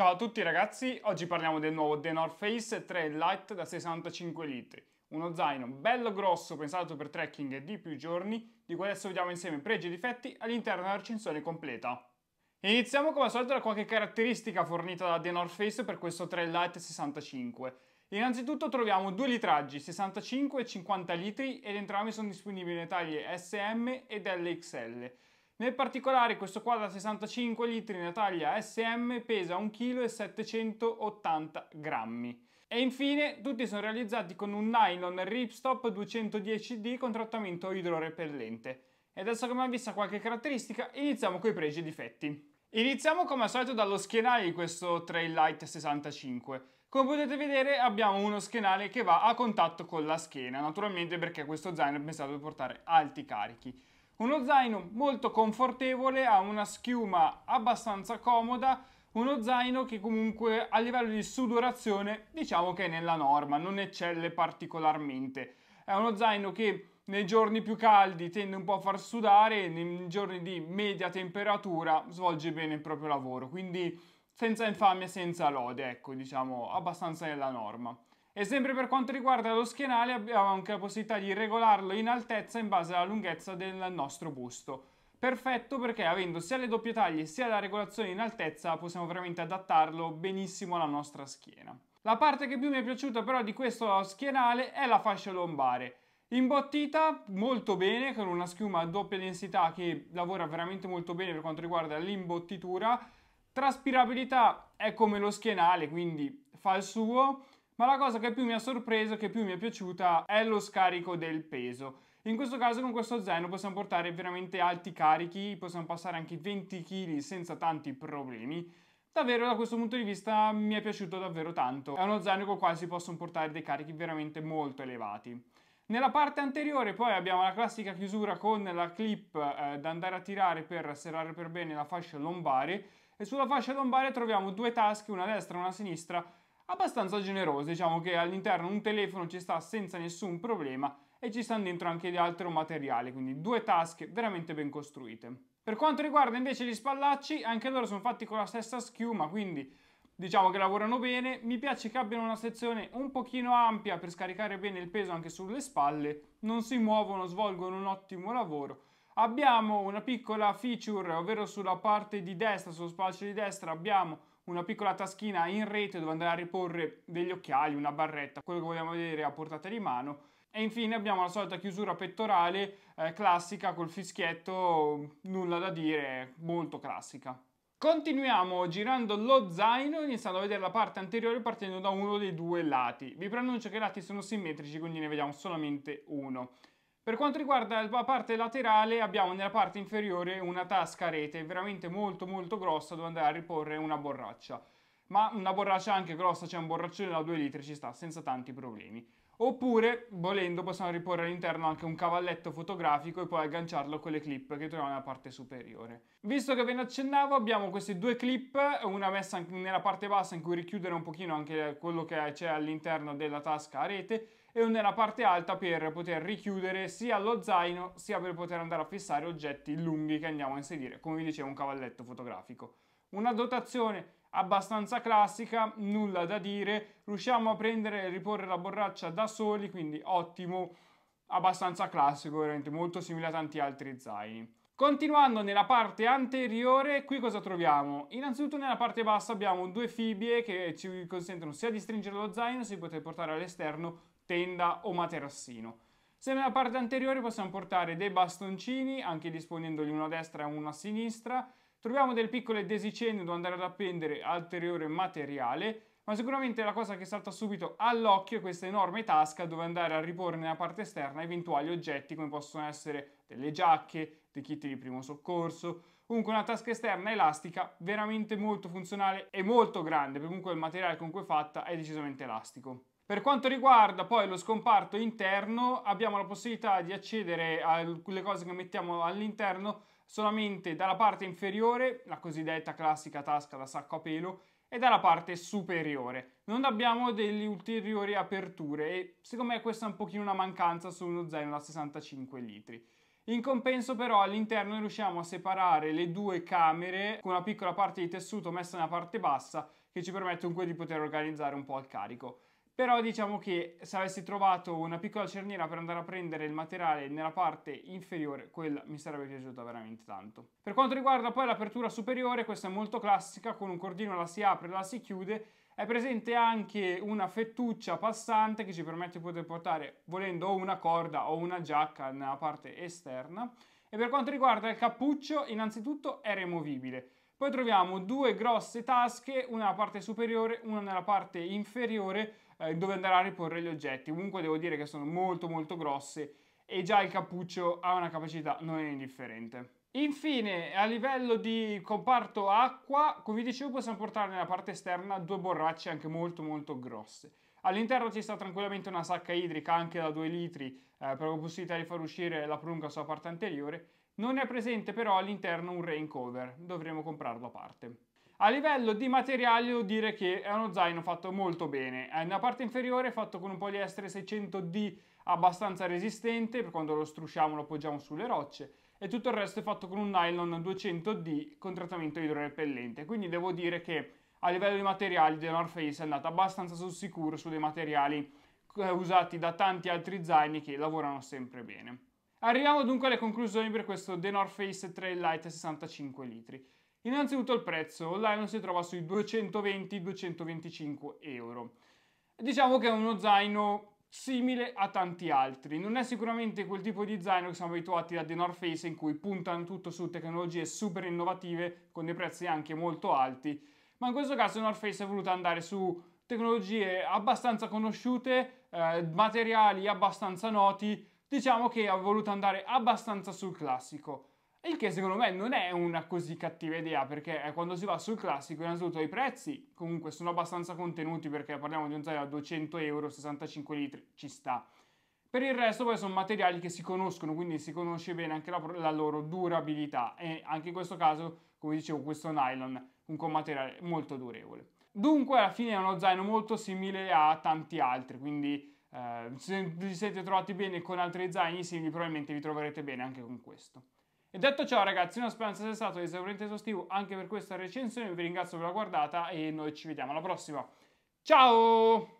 Ciao a tutti ragazzi, oggi parliamo del nuovo The North Face 3 Lite da 65 litri. Uno zaino bello grosso pensato per trekking di più giorni, di cui adesso vediamo insieme pregi e difetti all'interno della recensione completa. Iniziamo come al solito da qualche caratteristica fornita da The North Face per questo 3 Lite 65. Innanzitutto troviamo due litraggi, 65 e 50 litri, ed entrambi sono disponibili nelle taglie SM ed LXL nel particolare questo qua da 65 litri nella taglia SM pesa 1,780 kg. E infine tutti sono realizzati con un nylon Ripstop 210D con trattamento idrorepellente. E adesso che abbiamo visto qualche caratteristica iniziamo con i pregi e i difetti. Iniziamo come al solito dallo schienale di questo Trail Light 65. Come potete vedere abbiamo uno schienale che va a contatto con la schiena, naturalmente perché questo zaino è pensato di portare alti carichi. Uno zaino molto confortevole, ha una schiuma abbastanza comoda, uno zaino che comunque a livello di sudorazione diciamo che è nella norma, non eccelle particolarmente. È uno zaino che nei giorni più caldi tende un po' a far sudare, nei giorni di media temperatura svolge bene il proprio lavoro, quindi senza infamia, senza lode, ecco, diciamo abbastanza nella norma. E sempre per quanto riguarda lo schienale abbiamo anche la possibilità di regolarlo in altezza in base alla lunghezza del nostro busto. Perfetto perché avendo sia le doppie taglie sia la regolazione in altezza possiamo veramente adattarlo benissimo alla nostra schiena. La parte che più mi è piaciuta però di questo schienale è la fascia lombare. Imbottita molto bene con una schiuma a doppia densità che lavora veramente molto bene per quanto riguarda l'imbottitura. Traspirabilità è come lo schienale quindi fa il suo ma la cosa che più mi ha sorpreso, che più mi è piaciuta, è lo scarico del peso. In questo caso con questo zaino possiamo portare veramente alti carichi, possiamo passare anche 20 kg senza tanti problemi. Davvero da questo punto di vista mi è piaciuto davvero tanto. È uno zaino con il quale si possono portare dei carichi veramente molto elevati. Nella parte anteriore poi abbiamo la classica chiusura con la clip eh, da andare a tirare per serrare per bene la fascia lombare e sulla fascia lombare troviamo due tasche, una a destra e una a sinistra, abbastanza generose, diciamo che all'interno un telefono ci sta senza nessun problema e ci stanno dentro anche di altro materiale, quindi due tasche veramente ben costruite. Per quanto riguarda invece gli spallacci, anche loro sono fatti con la stessa schiuma, quindi diciamo che lavorano bene. Mi piace che abbiano una sezione un pochino ampia per scaricare bene il peso anche sulle spalle, non si muovono, svolgono un ottimo lavoro. Abbiamo una piccola feature, ovvero sulla parte di destra, sullo spallaccio di destra abbiamo una piccola taschina in rete dove andare a riporre degli occhiali, una barretta, quello che vogliamo vedere a portata di mano. E infine abbiamo la solita chiusura pettorale eh, classica col fischietto, nulla da dire, molto classica. Continuiamo girando lo zaino, iniziando a vedere la parte anteriore partendo da uno dei due lati. Vi preannuncio che i lati sono simmetrici, quindi ne vediamo solamente uno. Per quanto riguarda la parte laterale abbiamo nella parte inferiore una tasca rete veramente molto molto grossa dove andare a riporre una borraccia ma una borraccia anche grossa, cioè un borraccione da 2 litri ci sta senza tanti problemi. Oppure, volendo, possiamo riporre all'interno anche un cavalletto fotografico e poi agganciarlo con le clip che troviamo nella parte superiore. Visto che ve ne accennavo, abbiamo queste due clip, una messa nella parte bassa in cui richiudere un pochino anche quello che c'è all'interno della tasca a rete e una nella parte alta per poter richiudere sia lo zaino sia per poter andare a fissare oggetti lunghi che andiamo a inserire, come vi dicevo un cavalletto fotografico. Una dotazione abbastanza classica, nulla da dire, riusciamo a prendere e riporre la borraccia da soli, quindi ottimo, abbastanza classico, veramente molto simile a tanti altri zaini. Continuando nella parte anteriore, qui cosa troviamo? Innanzitutto nella parte bassa abbiamo due fibie che ci consentono sia di stringere lo zaino, sia di poter portare all'esterno tenda o materassino. Se nella parte anteriore possiamo portare dei bastoncini, anche disponendogli uno a destra e uno a sinistra, Troviamo delle piccole desicenze dove andare ad appendere ulteriore materiale, ma sicuramente la cosa che salta subito all'occhio è questa enorme tasca dove andare a riporre nella parte esterna eventuali oggetti come possono essere delle giacche, dei kit di primo soccorso, comunque una tasca esterna elastica veramente molto funzionale e molto grande, comunque il materiale con cui è fatta è decisamente elastico. Per quanto riguarda poi lo scomparto interno, abbiamo la possibilità di accedere a quelle cose che mettiamo all'interno solamente dalla parte inferiore, la cosiddetta classica tasca da sacco a pelo, e dalla parte superiore. Non abbiamo delle ulteriori aperture e secondo me questa è un pochino una mancanza su uno zaino da 65 litri. In compenso però all'interno riusciamo a separare le due camere con una piccola parte di tessuto messa nella parte bassa che ci permette comunque di poter organizzare un po' il carico però diciamo che se avessi trovato una piccola cerniera per andare a prendere il materiale nella parte inferiore, quella mi sarebbe piaciuta veramente tanto. Per quanto riguarda poi l'apertura superiore, questa è molto classica, con un cordino la si apre e la si chiude, è presente anche una fettuccia passante che ci permette di poter portare, volendo, o una corda o una giacca nella parte esterna. E per quanto riguarda il cappuccio, innanzitutto è removibile. Poi troviamo due grosse tasche, una nella parte superiore, una nella parte inferiore, eh, dove andare a riporre gli oggetti. Comunque devo dire che sono molto molto grossi e già il cappuccio ha una capacità non indifferente. Infine, a livello di comparto acqua, come vi dicevo possiamo portare nella parte esterna due borracce anche molto molto grosse. All'interno ci sta tranquillamente una sacca idrica anche da 2 litri eh, per la possibilità di far uscire la prunga sulla parte anteriore. Non è presente però all'interno un rain cover, dovremo comprarlo a parte. A livello di materiali devo dire che è uno zaino fatto molto bene, nella parte inferiore è fatto con un poliestere 600D abbastanza resistente, quando lo strusciamo lo appoggiamo sulle rocce, e tutto il resto è fatto con un nylon 200D con trattamento idrorepellente, quindi devo dire che a livello di materiali The North Face è andata abbastanza sul sicuro su dei materiali eh, usati da tanti altri zaini che lavorano sempre bene. Arriviamo dunque alle conclusioni per questo The North Face Trail Light 65 litri. Innanzitutto il prezzo, l'Ion si trova sui 220-225 euro. Diciamo che è uno zaino simile a tanti altri, non è sicuramente quel tipo di zaino che siamo abituati da The North Face in cui puntano tutto su tecnologie super innovative con dei prezzi anche molto alti, ma in questo caso The North Face è voluta andare su tecnologie abbastanza conosciute, eh, materiali abbastanza noti, diciamo che ha voluto andare abbastanza sul classico. Il che secondo me non è una così cattiva idea, perché eh, quando si va sul classico, innanzitutto i prezzi comunque sono abbastanza contenuti, perché parliamo di un zaino a 200 euro, 65 litri, ci sta. Per il resto poi sono materiali che si conoscono, quindi si conosce bene anche la, la loro durabilità e anche in questo caso, come dicevo, questo nylon, un materiale molto durevole. Dunque alla fine è uno zaino molto simile a tanti altri, quindi eh, se vi siete trovati bene con altri zaini simili probabilmente vi troverete bene anche con questo. E detto ciò ragazzi, una speranza sia stato esauriente esaustivo anche per questa recensione, vi ringrazio per la guardata e noi ci vediamo alla prossima. Ciao!